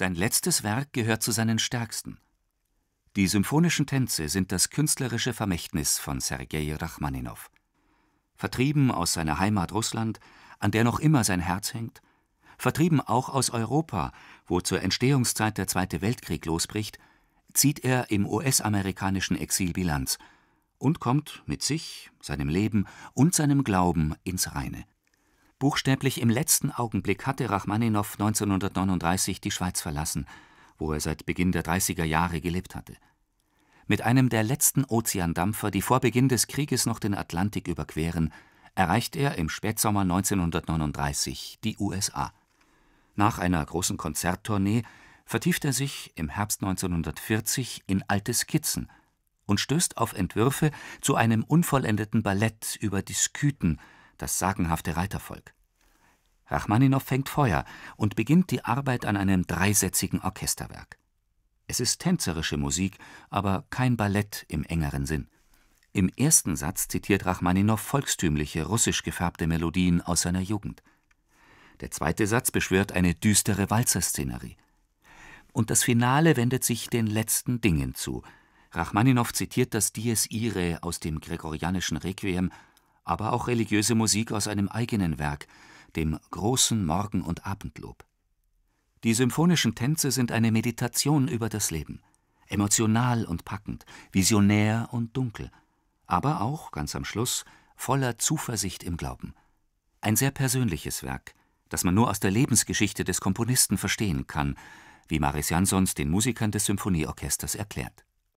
Sein letztes Werk gehört zu seinen stärksten. Die symphonischen Tänze sind das künstlerische Vermächtnis von Sergei Rachmaninow. Vertrieben aus seiner Heimat Russland, an der noch immer sein Herz hängt, vertrieben auch aus Europa, wo zur Entstehungszeit der Zweite Weltkrieg losbricht, zieht er im US-amerikanischen Exil Bilanz und kommt mit sich, seinem Leben und seinem Glauben ins Reine. Buchstäblich im letzten Augenblick hatte Rachmaninow 1939 die Schweiz verlassen, wo er seit Beginn der 30er Jahre gelebt hatte. Mit einem der letzten Ozeandampfer, die vor Beginn des Krieges noch den Atlantik überqueren, erreicht er im Spätsommer 1939 die USA. Nach einer großen Konzerttournee vertieft er sich im Herbst 1940 in alte Skizzen und stößt auf Entwürfe zu einem unvollendeten Ballett über die Skythen das sagenhafte Reitervolk. Rachmaninow fängt Feuer und beginnt die Arbeit an einem dreisätzigen Orchesterwerk. Es ist tänzerische Musik, aber kein Ballett im engeren Sinn. Im ersten Satz zitiert Rachmaninow volkstümliche, russisch gefärbte Melodien aus seiner Jugend. Der zweite Satz beschwört eine düstere Walzerszenerie. Und das Finale wendet sich den letzten Dingen zu. Rachmaninow zitiert das Dies Irae aus dem gregorianischen Requiem aber auch religiöse Musik aus einem eigenen Werk, dem großen Morgen- und Abendlob. Die symphonischen Tänze sind eine Meditation über das Leben, emotional und packend, visionär und dunkel, aber auch, ganz am Schluss, voller Zuversicht im Glauben. Ein sehr persönliches Werk, das man nur aus der Lebensgeschichte des Komponisten verstehen kann, wie Maris Jansons den Musikern des Symphonieorchesters erklärt.